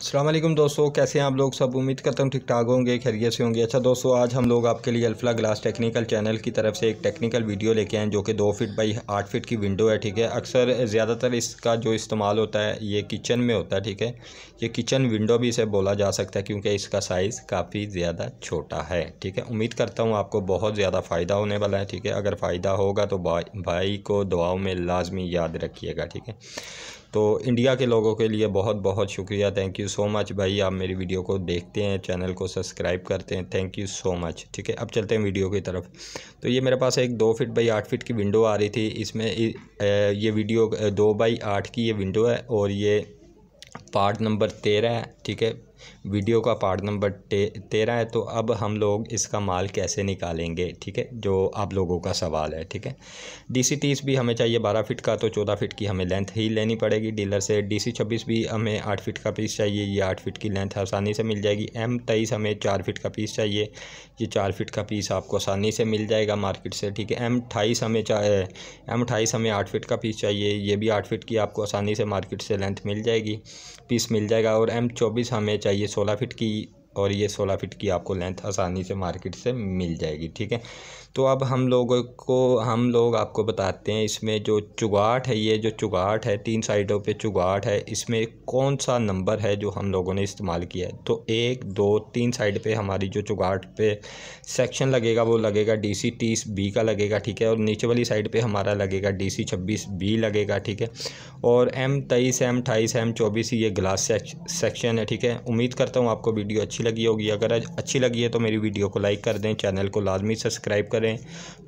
असलम दोस्तों कैसे हैं आप लोग सब उम्मीद करता हूँ ठीक ठाक होंगे खैरियत से होंगे अच्छा दोस्तों आज हम लोग आपके लिए अल्फा ग्लास टेक्निकल चैनल की तरफ से एक टेक्निकल वीडियो लेके आए जो कि दो फीट बाई आठ फीट की विंडो है ठीक है अक्सर ज़्यादातर इसका जो इस्तेमाल होता है ये किचन में होता है ठीक है ये किचन विंडो भी इसे बोला जा सकता है क्योंकि इसका साइज़ काफ़ी ज़्यादा छोटा है ठीक है उम्मीद करता हूँ आपको बहुत ज़्यादा फ़ायदा होने वाला है ठीक है अगर फ़ायदा होगा तो भाई को दुआओं में लाजमी याद रखिएगा ठीक है तो इंडिया के लोगों के लिए बहुत बहुत शुक्रिया थैंक यू सो मच भाई आप मेरी वीडियो को देखते हैं चैनल को सब्सक्राइब करते हैं थैंक यू सो मच ठीक है अब चलते हैं वीडियो की तरफ तो ये मेरे पास एक दो फिट बाई आठ फिट की विंडो आ रही थी इसमें ये वीडियो दो बाई आठ की ये विंडो है और ये पार्ट नंबर तेरह है ठीक है वीडियो का पार्ट नंबर ते, तेरह है तो अब हम लोग इसका माल कैसे निकालेंगे ठीक है जो आप लोगों का सवाल है ठीक है डी सी तीस भी हमें चाहिए बारह फिट का तो चौदह फिट की हमें लेंथ ही लेनी पड़ेगी डीलर से डी सी छब्बीस भी हमें आठ फिट का पीस चाहिए ये आठ फिट की लेंथ आसानी से मिल जाएगी एम तेईस हमें चार फिट का पीस चाहिए ये चार फिट का पीस आपको आसानी से मिल जाएगा मार्केट से ठीक है एम अट्ठाईस हमें चाहे एम अट्ठाईस हमें आठ फिट का पीस चाहिए ये भी आठ फिट की आपको आसानी से मार्केट से लेंथ मिल जाएगी पीस मिल जाएगा और एम चौबीस हमें चाहिए सोलह फिट की और ये सोलह फिट की आपको लेंथ आसानी से मार्केट से मिल जाएगी ठीक है तो अब हम लोगों को हम लोग आपको बताते हैं इसमें जो चुगाट है ये जो चुगाट है तीन साइडों पे चुगाट है इसमें कौन सा नंबर है जो हम लोगों ने इस्तेमाल किया है तो एक दो तीन साइड पे हमारी जो चुगाट पे सेक्शन लगेगा वो लगेगा डी सी तीस बी का लगेगा ठीक है और नीचे वाली साइड पे हमारा लगेगा डी सी छब्बीस बी लगेगा ठीक है और एम तेईस एम अठाईस एम चौबीस ये ग्लास सेक्शन है ठीक है उम्मीद करता हूँ आपको वीडियो अच्छी लगी होगी अगर अच्छी लगी है तो मेरी वीडियो को लाइक कर दें चैनल को लाजमी सब्सक्राइब करें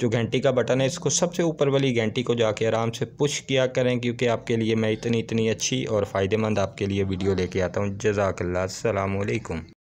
जो घंटी का बटन है इसको सबसे ऊपर वाली घंटी को जाके आराम से पुश किया करें क्योंकि आपके लिए मैं इतनी इतनी अच्छी और फ़ायदेमंद आपके लिए वीडियो लेके आता हूँ जजाकल्ला असलकुम